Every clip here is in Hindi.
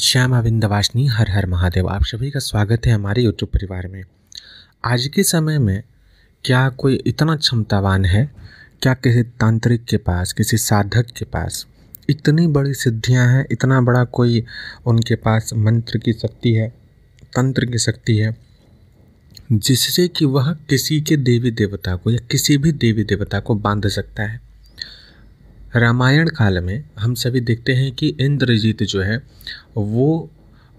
श्याम वाशनी हर हर महादेव आप सभी का स्वागत है हमारे यूट्यूब परिवार में आज के समय में क्या कोई इतना क्षमतावान है क्या किसी तांत्रिक के पास किसी साधक के पास इतनी बड़ी सिद्धियां हैं इतना बड़ा कोई उनके पास मंत्र की शक्ति है तंत्र की शक्ति है जिससे कि वह किसी के देवी देवता को या किसी भी देवी देवता को बांध सकता है रामायण काल में हम सभी देखते हैं कि इंद्रजीत जो है वो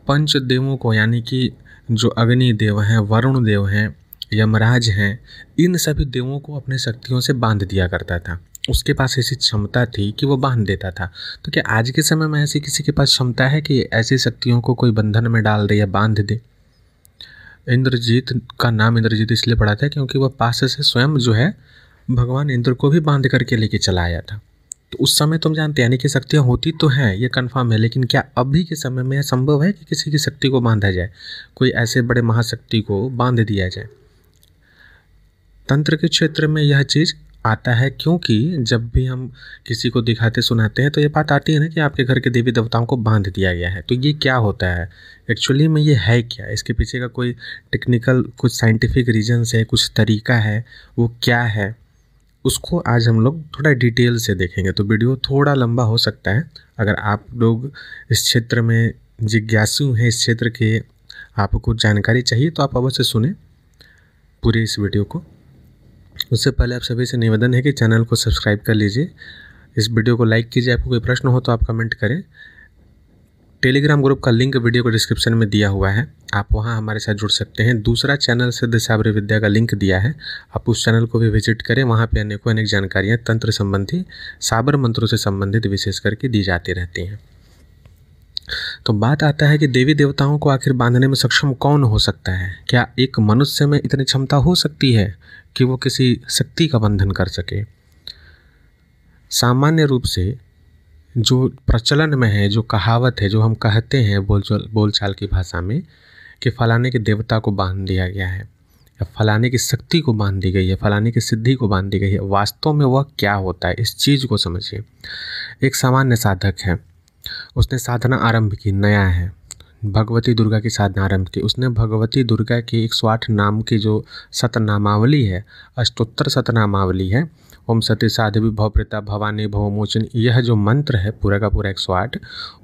पंचदेवों को यानी कि जो अग्नि देव हैं वरुण देव हैं यमराज हैं इन सभी देवों को अपने शक्तियों से बांध दिया करता था उसके पास ऐसी क्षमता थी कि वो बांध देता था तो क्या आज के समय में ऐसी किसी के पास क्षमता है कि ऐसी शक्तियों को कोई बंधन में डाल दे या बांध दे इंद्रजीत का नाम इंद्रजीत इसलिए पड़ा था क्योंकि वह पास से स्वयं जो है भगवान इंद्र को भी बांध करके लेके चला आया था तो उस समय तुम तो जानते हैं यानी कि शक्तियाँ होती तो हैं ये कन्फर्म है लेकिन क्या अभी के समय में संभव है कि किसी की शक्ति को बांधा जाए कोई ऐसे बड़े महाशक्ति को बांध दिया जाए तंत्र के क्षेत्र में यह चीज़ आता है क्योंकि जब भी हम किसी को दिखाते सुनाते हैं तो ये बात आती है ना कि आपके घर के देवी देवताओं को बांध दिया गया है तो ये क्या होता है एक्चुअली में ये है क्या इसके पीछे का कोई टेक्निकल कुछ साइंटिफिक रीजन्स है कुछ तरीका है वो क्या है उसको आज हम लोग थोड़ा डिटेल से देखेंगे तो वीडियो थोड़ा लंबा हो सकता है अगर आप लोग इस क्षेत्र में जिज्ञासु हैं इस क्षेत्र के आपको जानकारी चाहिए तो आप अवश्य सुने पूरे इस वीडियो को उससे पहले आप सभी से निवेदन है कि चैनल को सब्सक्राइब कर लीजिए इस वीडियो को लाइक कीजिए आपको कोई प्रश्न हो तो आप कमेंट करें टेलीग्राम ग्रुप का लिंक वीडियो को डिस्क्रिप्शन में दिया हुआ है आप वहाँ हमारे साथ जुड़ सकते हैं दूसरा चैनल सिद्ध साबरी विद्या का लिंक दिया है आप उस चैनल को भी विजिट करें वहाँ पे अनेकों अनेक जानकारियाँ तंत्र संबंधी साबर मंत्रों से संबंधित विशेष करके दी जाती रहती हैं तो बात आता है कि देवी देवताओं को आखिर बांधने में सक्षम कौन हो सकता है क्या एक मनुष्य में इतनी क्षमता हो सकती है कि वो किसी शक्ति का बंधन कर सके सामान्य रूप से जो प्रचलन में है जो कहावत है जो हम कहते हैं बोल बोलचाल की भाषा में कि फलाने के देवता को बांध दिया गया है या फलाने की शक्ति को बांध दी गई है फलाने की सिद्धि को बांध दी गई है वास्तव में वह क्या होता है इस चीज़ को समझिए एक सामान्य साधक है उसने साधना आरंभ की नया है भगवती दुर्गा की साधना आरंभ की उसने भगवती दुर्गा की एक सौ आठ नाम की जो सतनामावली है अष्टोत्तर सतनामावली है ओम सत्य साधवी प्रता भवानी भवमोचन यह जो मंत्र है पूरा का पूरा एक सौ आठ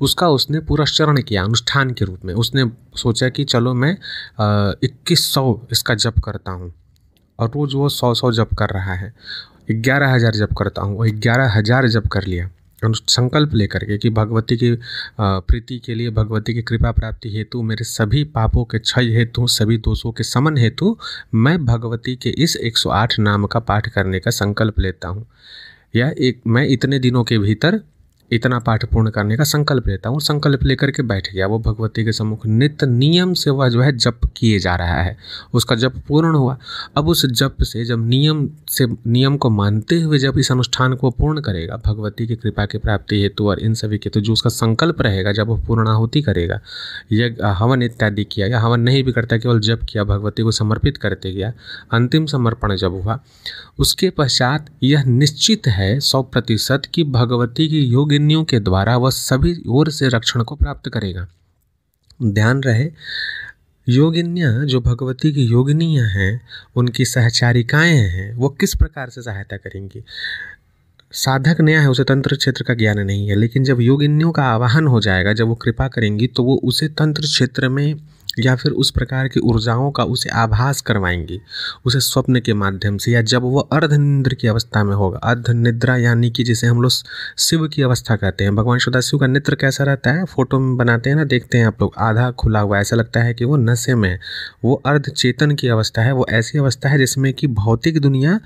उसका उसने पूरा चरण किया अनुष्ठान के रूप में उसने सोचा कि चलो मैं इक्कीस सौ इसका जप करता हूँ और रोज़ वो सौ सौ जप कर रहा है ग्यारह हज़ार जप करता हूँ और ग्यारह हज़ार जप कर लिया संकल्प लेकर के कि भगवती की प्रीति के लिए भगवती की कृपा प्राप्ति हेतु मेरे सभी पापों के क्षय हेतु सभी दोषों के समन हेतु मैं भगवती के इस 108 नाम का पाठ करने का संकल्प लेता हूँ या एक मैं इतने दिनों के भीतर इतना पाठ पूर्ण करने का संकल्प लेता हूँ संकल्प लेकर के बैठ गया वो भगवती के सम्मुख नित्य नियम से वह जो है जप किए जा रहा है उसका जप पूर्ण हुआ अब उस जप से जब नियम से नियम को मानते हुए जब इस अनुष्ठान को पूर्ण करेगा भगवती की कृपा की प्राप्ति हेतु और इन सभी के तो जो उसका संकल्प रहेगा जब वह पूर्णाहुति करेगा यज्ञ हवन इत्यादि किया या हवन नहीं भी करता केवल जप किया भगवती को समर्पित करते गया अंतिम समर्पण जब हुआ उसके पश्चात यह निश्चित है सौ प्रतिशत कि भगवती की योग्य अग्नियों के द्वारा वह सभी ओर से रक्षण को प्राप्त करेगा ध्यान रहे योगिन्या जो भगवती की योगिनियाँ हैं उनकी सहचारिकाएँ हैं वो किस प्रकार से सहायता करेंगी साधक नया है उसे तंत्र क्षेत्र का ज्ञान नहीं है लेकिन जब योगिनियों का आवाहन हो जाएगा जब वो कृपा करेंगी तो वो उसे तंत्र क्षेत्र में या फिर उस प्रकार की ऊर्जाओं का उसे आभास करवाएंगी उसे स्वप्न के माध्यम से या जब वह अर्धनिंद्र की अवस्था में होगा अर्ध निद्रा यानी कि जिसे हम लोग शिव की अवस्था कहते हैं भगवान सुदा शिव का नेत्र कैसा रहता है फोटो में बनाते हैं ना देखते हैं आप लोग आधा खुला हुआ ऐसा लगता है कि वो नशे में वो अर्ध चेतन की अवस्था है वो ऐसी अवस्था है जिसमें कि भौतिक दुनिया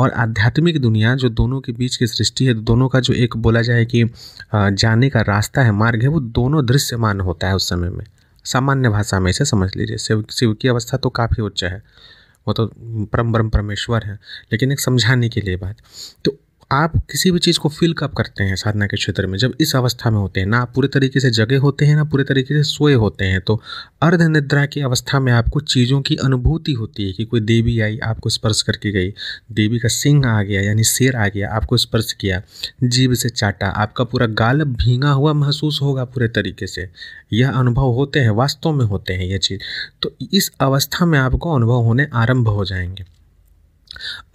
और आध्यात्मिक दुनिया जो दोनों के बीच की सृष्टि है दोनों का जो एक बोला जाए कि जाने का रास्ता है मार्ग है वो दोनों दृश्यमान होता है उस समय में सामान्य भाषा में इसे समझ लीजिए शिव शिव की अवस्था तो काफ़ी उच्च है वो तो परम ब्रह्म परमेश्वर है लेकिन एक समझाने के लिए बात तो आप किसी भी चीज़ को फील कब करते हैं साधना के क्षेत्र में जब इस अवस्था में होते हैं ना आप पूरे तरीके से जगे होते हैं ना पूरे तरीके से सोए होते हैं तो अर्ध निद्रा की अवस्था में आपको चीज़ों की अनुभूति होती है कि कोई देवी आई आपको स्पर्श करके गई देवी का सिंह आ गया यानी शेर आ गया आपको स्पर्श किया जीव से चाटा आपका पूरा गाल भींगा हुआ महसूस होगा पूरे तरीके से यह अनुभव होते हैं वास्तव में होते हैं यह चीज़ तो इस अवस्था में आपको अनुभव होने आरंभ हो जाएंगे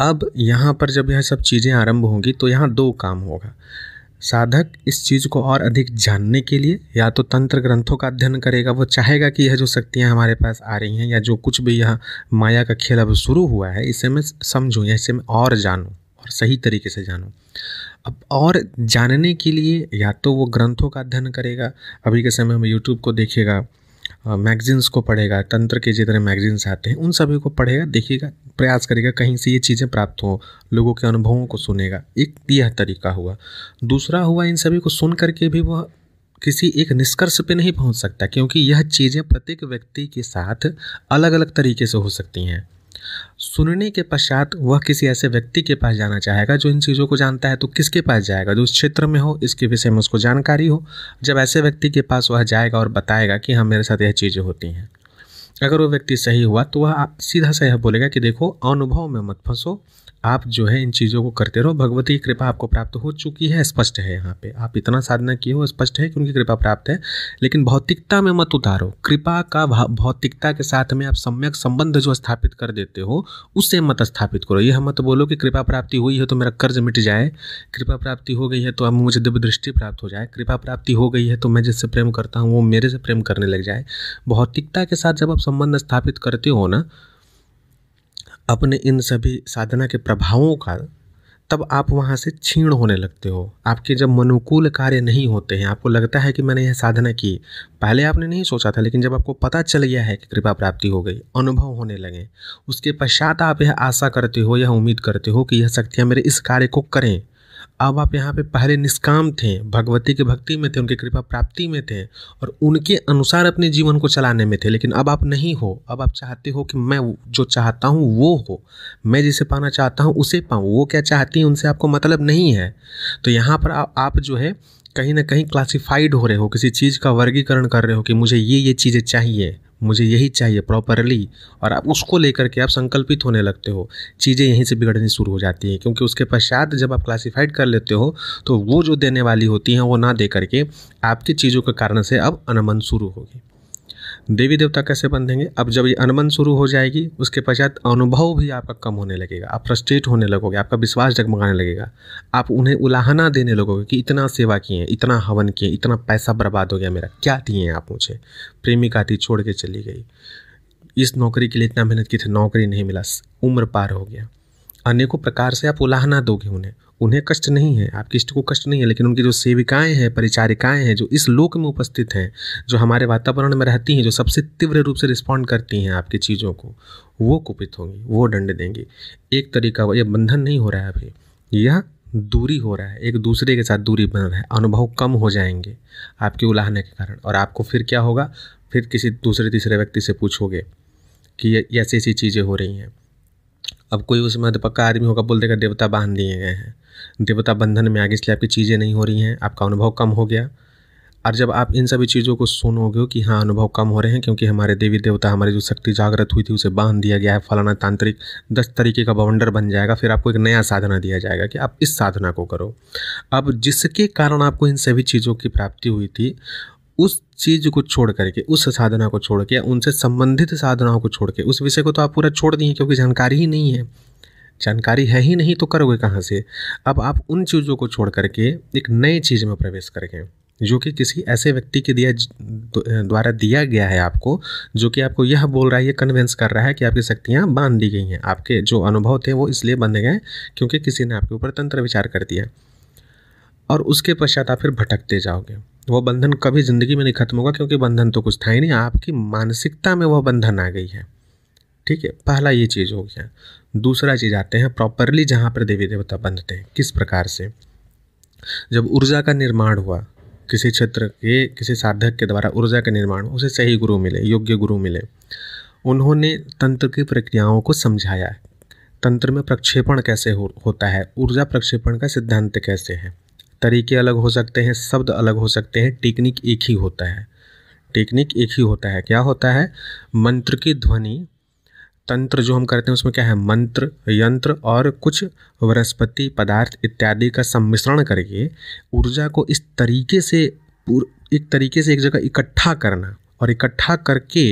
अब यहाँ पर जब यह सब चीज़ें आरंभ होंगी तो यहाँ दो काम होगा साधक इस चीज़ को और अधिक जानने के लिए या तो तंत्र ग्रंथों का अध्ययन करेगा वो चाहेगा कि यह जो शक्तियाँ हमारे पास आ रही हैं या जो कुछ भी यह माया का खेल अब शुरू हुआ है इसे मैं समझूँ या इसे मैं और जानूँ और सही तरीके से जानूँ अब और जानने के लिए या तो वो ग्रंथों का अध्ययन करेगा अभी के समय में यूट्यूब को देखेगा मैगजीन्स को पढ़ेगा तंत्र के जितने मैगजीन्स आते हैं उन सभी को पढ़ेगा देखिएगा प्रयास करेगा कहीं से ये चीज़ें प्राप्त हों लोगों के अनुभवों को सुनेगा एक यह तरीका हुआ दूसरा हुआ इन सभी को सुन करके भी वह किसी एक निष्कर्ष पे नहीं पहुंच सकता क्योंकि यह चीज़ें प्रत्येक व्यक्ति के साथ अलग अलग तरीके से हो सकती हैं सुनने के पश्चात वह किसी ऐसे व्यक्ति के पास जाना चाहेगा जो इन चीज़ों को जानता है तो किसके पास जाएगा जो उस क्षेत्र में हो इसके विषय में उसको जानकारी हो जब ऐसे व्यक्ति के पास वह जाएगा और बताएगा कि हाँ मेरे साथ यह चीज़ें होती हैं अगर वो व्यक्ति सही हुआ तो वह सीधा सा यह बोलेगा कि देखो अनुभव में मत फंसो आप जो है इन चीज़ों को करते रहो भगवती की कृपा आपको प्राप्त हो चुकी है स्पष्ट है यहाँ पे आप इतना साधना किए हो स्पष्ट है कि उनकी कृपा प्राप्त है लेकिन भौतिकता में मत उतारो कृपा का भौतिकता के साथ में आप सम्यक संबंध जो स्थापित कर देते हो उससे मत स्थापित करो यह मत बोलो कि कृपा प्राप्ति हुई है तो मेरा कर्ज मिट जाए कृपा प्राप्ति हो गई है तो अब मुझे दिव्य दृष्टि प्राप्त हो जाए कृपा प्राप्ति हो गई है तो मैं जिससे प्रेम करता हूँ वो मेरे से प्रेम करने लग जाए भौतिकता के साथ जब आप संबंध स्थापित करते हो ना अपने इन सभी साधना के प्रभावों का तब आप वहाँ से छीण होने लगते हो आपके जब मनुकूल कार्य नहीं होते हैं आपको लगता है कि मैंने यह साधना की पहले आपने नहीं सोचा था लेकिन जब आपको पता चल गया है कि कृपा प्राप्ति हो गई अनुभव होने लगे उसके पश्चात आप यह आशा करते हो यह उम्मीद करते हो कि यह शक्तियाँ मेरे इस कार्य को करें अब आप यहाँ पे पहले निष्काम थे भगवती के भक्ति में थे उनकी कृपा प्राप्ति में थे और उनके अनुसार अपने जीवन को चलाने में थे लेकिन अब आप नहीं हो अब आप चाहते हो कि मैं जो चाहता हूँ वो हो मैं जिसे पाना चाहता हूँ उसे पाऊँ वो क्या चाहती हैं उनसे आपको मतलब नहीं है तो यहाँ पर आ, आप जो है कहीं ना कहीं क्लासिफाइड हो रहे हो किसी चीज़ का वर्गीकरण कर रहे हो कि मुझे ये ये चीज़ें चाहिए मुझे यही चाहिए प्रॉपरली और आप उसको लेकर के आप संकल्पित होने लगते हो चीज़ें यहीं से बिगड़नी शुरू हो जाती हैं क्योंकि उसके पश्चात जब आप क्लासिफाइड कर लेते हो तो वो जो देने वाली होती हैं वो ना दे करके आपकी चीज़ों के कारण से अब अनमन शुरू होगी देवी देवता कैसे बंधेंगे अब जब ये अनबन शुरू हो जाएगी उसके पश्चात अनुभव भी आपका कम होने लगेगा आप फ्रस्ट्रेट होने लगोगे आपका विश्वास जगमगाने लगेगा आप उन्हें उलाहना देने लगोगे कि इतना सेवा किए इतना हवन किए इतना पैसा बर्बाद हो गया मेरा क्या दिए आप मुझे प्रेमिका थी छोड़ के चली गई इस नौकरी के लिए इतना मेहनत की थी नौकरी नहीं मिला उम्र पार हो गया अनेकों प्रकार से आप उलाहना दोगे उन्हें उन्हें कष्ट नहीं है आपके इष्ट को कष्ट नहीं है लेकिन उनकी जो सेविकाएं हैं परिचारिकाएं हैं जो इस लोक में उपस्थित हैं जो हमारे वातावरण में रहती हैं जो सबसे तीव्र रूप से रिस्पॉन्ड करती हैं आपकी चीज़ों को वो कुपित होंगी वो दंड देंगी एक तरीका यह बंधन नहीं हो रहा है अभी यह दूरी हो रहा है एक दूसरे के साथ दूरी बन रहा है अनुभव कम हो जाएंगे आपके उलाहने के कारण और आपको फिर क्या होगा फिर किसी दूसरे तीसरे व्यक्ति से पूछोगे कि ऐसी ऐसी चीज़ें हो रही हैं अब कोई उसमें पक्का आदमी होगा बोल देगा देवता बांध दिए गए हैं देवता बंधन में आगे इसलिए आपकी चीज़ें नहीं हो रही हैं आपका अनुभव कम हो गया और जब आप इन सभी चीज़ों को सुनोगे कि हाँ अनुभव कम हो रहे हैं क्योंकि हमारे देवी देवता हमारी जो शक्ति जागृत हुई थी उसे बांध दिया गया है फलाना तांत्रिक दस तरीके का बवंडर बन जाएगा फिर आपको एक नया साधना दिया जाएगा कि आप इस साधना को करो अब जिसके कारण आपको इन सभी चीज़ों की प्राप्ति हुई थी उस चीज़ को छोड़ करके उस साधना को छोड़ के उनसे संबंधित साधनाओं को छोड़ के उस विषय को तो आप पूरा छोड़ दिए क्योंकि जानकारी ही नहीं है जानकारी है ही नहीं तो करोगे कहाँ से अब आप उन चीज़ों को छोड़ करके एक नए चीज़ में प्रवेश करके जो कि किसी ऐसे व्यक्ति के दिया द्वारा दिया गया है आपको जो कि आपको यह बोल रहा है यह कन्विंस कर रहा है कि आपकी शक्तियाँ बांध दी गई हैं आपके जो अनुभव थे वो इसलिए बंध गए क्योंकि किसी ने आपके ऊपर तंत्र विचार कर दिया और उसके पश्चात आप फिर भटकते जाओगे वह बंधन कभी ज़िंदगी में नहीं खत्म होगा क्योंकि बंधन तो कुछ था ही नहीं आपकी मानसिकता में वह बंधन आ गई है ठीक है पहला ये चीज़ हो गया दूसरा चीज़ आते हैं प्रॉपरली जहाँ पर देवी देवता बंधते हैं किस प्रकार से जब ऊर्जा का निर्माण हुआ किसी क्षेत्र के किसी साधक के द्वारा ऊर्जा का निर्माण उसे सही गुरु मिले योग्य गुरु मिले उन्होंने तंत्र की प्रक्रियाओं को समझाया तंत्र में प्रक्षेपण कैसे हो, होता है ऊर्जा प्रक्षेपण का सिद्धांत कैसे है तरीके अलग हो सकते हैं शब्द अलग हो सकते हैं टेक्निक एक ही होता है टेक्निक एक ही होता है क्या होता है मंत्र की ध्वनि तंत्र जो हम करते हैं उसमें क्या है मंत्र यंत्र और कुछ वनस्पति पदार्थ इत्यादि का सम्मिश्रण करके ऊर्जा को इस तरीके से एक तरीके से एक जगह इकट्ठा करना और इकट्ठा करके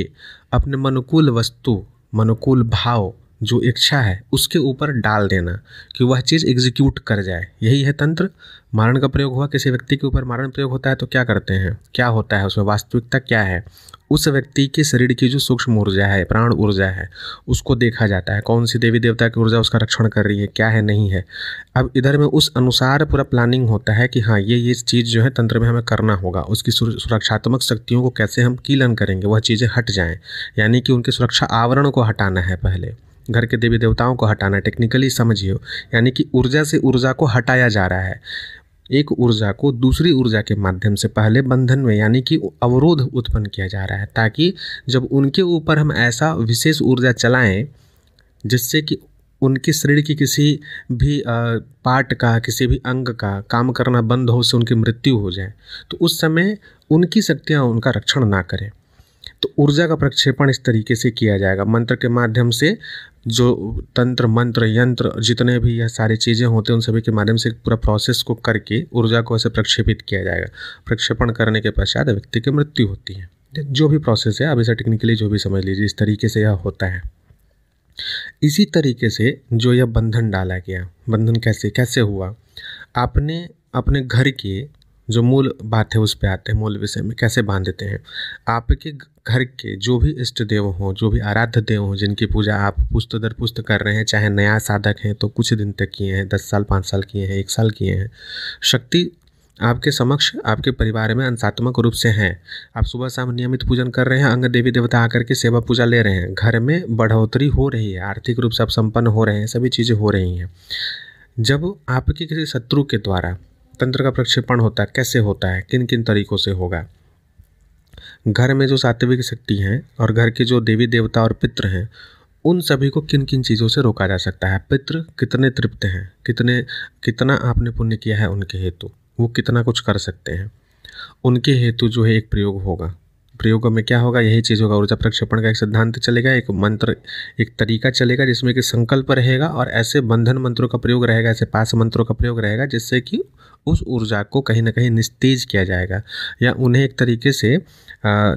अपने मनुकूल वस्तु मनुकूल भाव जो इच्छा है उसके ऊपर डाल देना कि वह चीज़ एग्जीक्यूट कर जाए यही है तंत्र मारण का प्रयोग हुआ किसी व्यक्ति के ऊपर मारण प्रयोग होता है तो क्या करते हैं क्या होता है उसमें वास्तविकता क्या है उस व्यक्ति के शरीर की जो सूक्ष्म ऊर्जा है प्राण ऊर्जा है उसको देखा जाता है कौन सी देवी देवता की ऊर्जा उसका रक्षण कर रही है क्या है नहीं है अब इधर में उस अनुसार पूरा प्लानिंग होता है कि हाँ ये ये चीज़ जो है तंत्र में हमें करना होगा उसकी सुरक्षात्मक शक्तियों को कैसे हम कीलन करेंगे वह चीज़ें हट जाएँ यानी कि उनके सुरक्षा आवरण को हटाना है पहले घर के देवी देवताओं को हटाना टेक्निकली समझिए यानी कि ऊर्जा से ऊर्जा को हटाया जा रहा है एक ऊर्जा को दूसरी ऊर्जा के माध्यम से पहले बंधन में यानी कि अवरोध उत्पन्न किया जा रहा है ताकि जब उनके ऊपर हम ऐसा विशेष ऊर्जा चलाएं जिससे कि उनके शरीर की किसी भी पार्ट का किसी भी अंग का काम करना बंद हो से उनकी मृत्यु हो जाए तो उस समय उनकी शक्तियाँ उनका रक्षण ना करें तो ऊर्जा का प्रक्षेपण इस तरीके से किया जाएगा मंत्र के माध्यम से जो तंत्र मंत्र यंत्र जितने भी यह सारी चीज़ें होते हैं उन सभी के माध्यम से पूरा प्रोसेस को करके ऊर्जा को ऐसे प्रक्षेपित किया जाएगा प्रक्षेपण करने के पश्चात व्यक्ति की मृत्यु होती है जो भी प्रोसेस है आप इसे टेक्निकली जो भी समझ लीजिए इस तरीके से यह होता है इसी तरीके से जो यह बंधन डाला गया बंधन कैसे कैसे हुआ आपने अपने घर के जो मूल बात है उस पर आते हैं मूल विषय में कैसे बांध देते हैं आपके घर के जो भी इष्ट देव हों जो भी आराध्य देव हों जिनकी पूजा आप पुस्त दर पुस्त कर रहे हैं चाहे नया साधक हैं तो कुछ दिन तक किए हैं दस साल पाँच साल किए हैं एक साल किए हैं शक्ति आपके समक्ष आपके परिवार में अंशात्मक रूप से हैं आप सुबह शाम नियमित पूजन कर रहे हैं अंग देवी देवता आकर के सेवा पूजा ले रहे हैं घर में बढ़ोतरी हो रही है आर्थिक रूप से आप संपन्न हो रहे हैं सभी चीज़ें हो रही हैं जब आपके किसी शत्रु के द्वारा तंत्र का प्रक्षेपण होता है कैसे होता है किन किन तरीकों से होगा घर में जो सात्विक शक्ति हैं और घर के जो देवी देवता और पित्र हैं उन सभी को किन किन चीज़ों से रोका जा सकता है पित्र कितने तृप्त हैं कितने कितना आपने पुण्य किया है उनके हेतु वो कितना कुछ कर सकते हैं उनके हेतु जो है एक प्रयोग होगा प्रयोग में क्या होगा यही चीज़ होगा ऊर्जा प्रक्षेपण का एक सिद्धांत चलेगा एक मंत्र एक तरीका चलेगा जिसमें कि संकल्प रहेगा और ऐसे बंधन मंत्रों का प्रयोग रहेगा ऐसे पास मंत्रों का प्रयोग रहेगा जिससे कि उस ऊर्जा को कहीं ना कहीं निस्तेज किया जाएगा या उन्हें एक तरीके से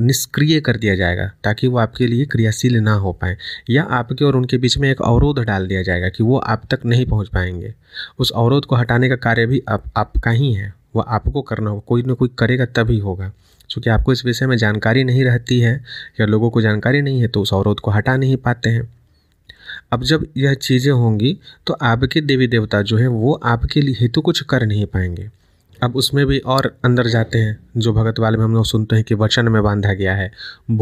निष्क्रिय कर दिया जाएगा ताकि वो आपके लिए क्रियाशील ना हो पाए या आपके और उनके बीच में एक अवरोध डाल दिया जाएगा कि वो आप तक नहीं पहुंच पाएंगे उस अवरोध को हटाने का कार्य भी आप, आपका ही है वह आपको करना होगा कोई ना कोई करेगा तभी होगा चूँकि आपको इस विषय में जानकारी नहीं रहती है या लोगों को जानकारी नहीं है तो उस अवरोध को हटा नहीं पाते हैं अब जब यह चीज़ें होंगी तो आपके देवी देवता जो है वो आपके लिए हेतु कुछ कर नहीं पाएंगे अब उसमें भी और अंदर जाते हैं जो भगत वाले में हम लोग सुनते हैं कि वचन में बांधा गया है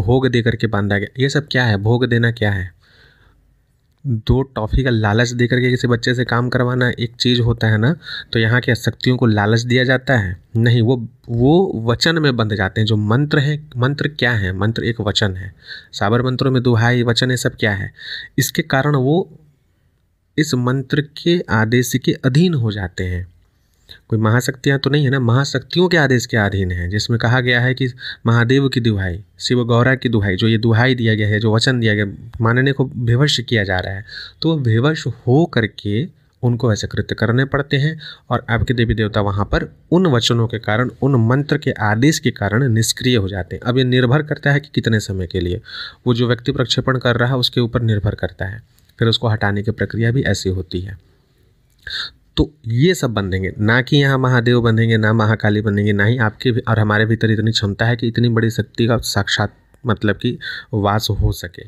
भोग दे करके बांधा गया ये सब क्या है भोग देना क्या है दो टॉफ़ी का लालच दे करके किसी बच्चे से काम करवाना एक चीज़ होता है ना तो यहाँ की शक्तियों को लालच दिया जाता है नहीं वो वो वचन में बंध जाते हैं जो मंत्र हैं मंत्र क्या है मंत्र एक वचन है साबर मंत्रों में दुहाई वचन ये सब क्या है इसके कारण वो इस मंत्र के आदेश के अधीन हो जाते हैं कोई महाशक्तियाँ तो नहीं है ना महाशक्तियों के आदेश के अधीन है जिसमें कहा गया है कि महादेव की दुहाई शिव गौरा की दुहाई जो ये दुहाई दिया गया है जो वचन दिया गया मानने को विवश किया जा रहा है तो वह विवश हो करके उनको ऐसे कृत्य करने पड़ते हैं और आपके देवी देवता वहाँ पर उन वचनों के कारण उन मंत्र के आदेश के कारण निष्क्रिय हो जाते हैं अब ये निर्भर करता है कि कितने समय के लिए वो जो व्यक्ति प्रक्षेपण कर रहा है उसके ऊपर निर्भर करता है फिर उसको हटाने की प्रक्रिया भी ऐसी होती है तो ये सब बंधेंगे ना कि यहाँ महादेव बंधेंगे ना महाकाली बंधेंगे ना ही आपके और हमारे भीतर इतनी क्षमता है कि इतनी बड़ी शक्ति का साक्षात मतलब कि वास हो सके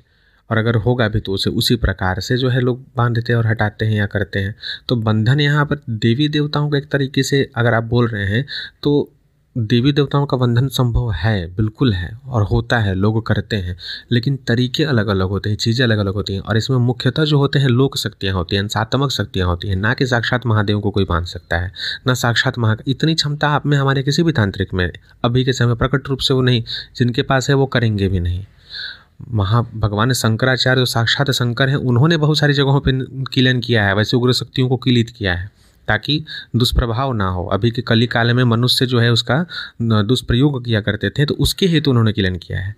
और अगर होगा भी तो उसे उसी प्रकार से जो है लोग बांधते हैं और हटाते हैं या करते हैं तो बंधन यहाँ पर देवी देवताओं का एक तरीके से अगर आप बोल रहे हैं तो देवी देवताओं का बंधन संभव है बिल्कुल है और होता है लोग करते हैं लेकिन तरीके अलग अलग होते हैं चीज़ें अलग अलग होती हैं और इसमें मुख्यतः जो होते हैं लोक शक्तियाँ होती हैं सात्मक शक्तियाँ होती हैं ना कि साक्षात महादेव को कोई बांध सकता है ना साक्षात महा इतनी क्षमता आप में हमारे किसी भी तांत्रिक में अभी के समय प्रकट रूप से वो नहीं जिनके पास है वो करेंगे भी नहीं महा भगवान शंकराचार्य जो साक्षात शंकर हैं उन्होंने बहुत सारी जगहों पर किलन किया है वैसे उग्र शक्तियों को किलित किया है ताकि दुष्प्रभाव ना हो अभी के कली काल में मनुष्य जो है उसका दुष्प्रयोग किया करते थे तो उसके हेतु तो उन्होंने किलन किया है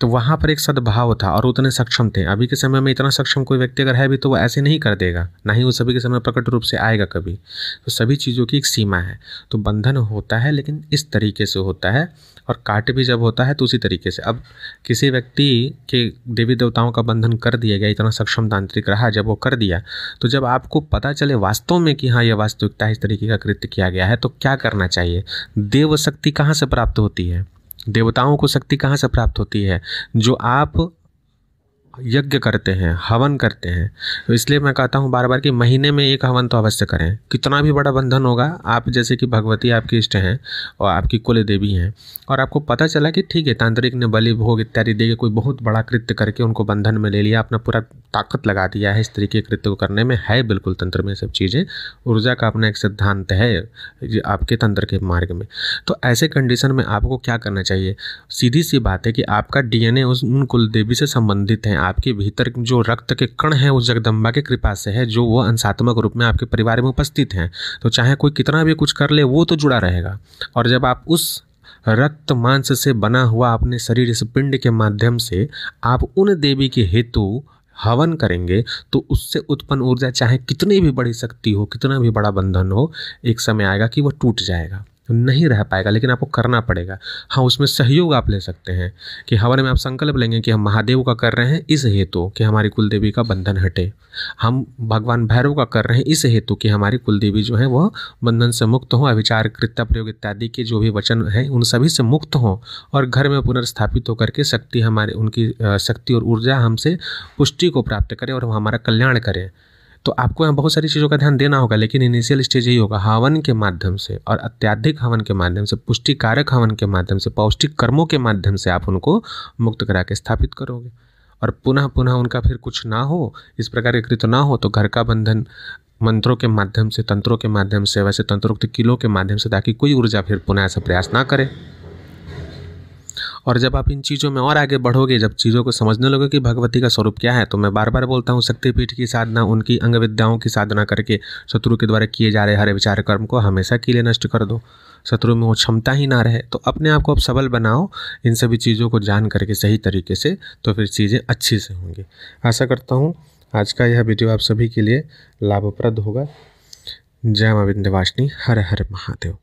तो वहाँ पर एक सद्भाव था और उतने सक्षम थे अभी के समय में इतना सक्षम कोई व्यक्ति अगर है भी तो वो ऐसे नहीं कर देगा ना ही वो सभी के समय प्रकट रूप से आएगा कभी तो सभी चीज़ों की एक सीमा है तो बंधन होता है लेकिन इस तरीके से होता है और काट भी जब होता है तो उसी तरीके से अब किसी व्यक्ति के देवी देवताओं का बंधन कर दिया गया इतना सक्षम तांत्रिक रहा जब वो कर दिया तो जब आपको पता चले वास्तव में कि हाँ यह वास्तविकता इस तरीके का कृत्य किया गया है तो क्या करना चाहिए देव शक्ति कहाँ से प्राप्त होती है देवताओं को शक्ति कहाँ से प्राप्त होती है जो आप यज्ञ करते हैं हवन करते हैं तो इसलिए मैं कहता हूँ बार बार कि महीने में एक हवन तो अवश्य करें कितना भी बड़ा बंधन होगा आप जैसे कि भगवती आपकी इष्ट हैं और आपकी कुल देवी हैं और आपको पता चला कि ठीक है तांत्रिक ने बलि भोग इत्यादि दे के कोई बहुत बड़ा कृत्य करके उनको बंधन में ले लिया अपना पूरा ताकत लगा दिया है इस तरीके के कृत्य को करने में है बिल्कुल तंत्र में सब चीज़ें ऊर्जा का अपना एक सिद्धांत है आपके तंत्र के मार्ग में तो ऐसे कंडीशन में आपको क्या करना चाहिए सीधी सी बात है कि आपका डीएनए उस उन कुल देवी से संबंधित है आपके भीतर जो रक्त के कण हैं उस जगदम्बा के कृपा से है जो वो अंशात्मक रूप में आपके परिवार में उपस्थित हैं तो चाहे कोई कितना भी कुछ कर ले वो तो जुड़ा रहेगा और जब आप उस रक्त मांस से बना हुआ अपने शरीर इस पिंड के माध्यम से आप उन देवी के हेतु हवन करेंगे तो उससे उत्पन्न ऊर्जा चाहे कितनी भी बड़ी शक्ति हो कितना भी बड़ा बंधन हो एक समय आएगा कि वह टूट जाएगा नहीं रह पाएगा लेकिन आपको करना पड़ेगा हाँ उसमें सहयोग आप ले सकते हैं कि हवन में आप संकल्प लेंगे कि हम महादेव का कर रहे हैं इस हेतु कि हमारी कुलदेवी का बंधन हटे हम भगवान भैरव का कर रहे हैं इस हेतु कि हमारी कुलदेवी जो है वह बंधन से मुक्त हों अविचार कृत्या प्रयोग इत्यादि के जो भी वचन हैं उन सभी से मुक्त हों और घर में पुनर्स्थापित होकर के शक्ति हमारे उनकी शक्ति और ऊर्जा हमसे पुष्टि को प्राप्त करें और हमारा कल्याण करें तो आपको यहाँ बहुत सारी चीज़ों का ध्यान देना होगा लेकिन इनिशियल स्टेज यही होगा हवन के माध्यम से और अत्याधिक हवन के माध्यम से पुष्टिकारक हवन के माध्यम से पौष्टिक कर्मों के माध्यम से आप उनको मुक्त करा के स्थापित करोगे और पुनः पुनः उनका फिर कुछ ना हो इस प्रकार के कृत ना हो तो घर का बंधन मंत्रों के माध्यम से तंत्रों के माध्यम से वैसे तंत्रोक्त किलों के माध्यम से ताकि कोई ऊर्जा फिर पुनः ऐसा प्रयास ना करे और जब आप इन चीज़ों में और आगे बढ़ोगे जब चीज़ों को समझने लगे कि भगवती का स्वरूप क्या है तो मैं बार बार बोलता हूँ शक्तिपीठ की साधना उनकी अंग विद्याओं की साधना करके शत्रु के द्वारा किए जा रहे हरे विचार कर्म को हमेशा के लिए नष्ट कर दो शत्रु में वो क्षमता ही ना रहे तो अपने आप को अब सबल बनाओ इन सभी चीज़ों को जान करके सही तरीके से तो फिर चीज़ें अच्छी से होंगी आशा करता हूँ आज का यह वीडियो आप सभी के लिए लाभप्रद होगा जय माँ विंध्यवासिनी हर हर महादेव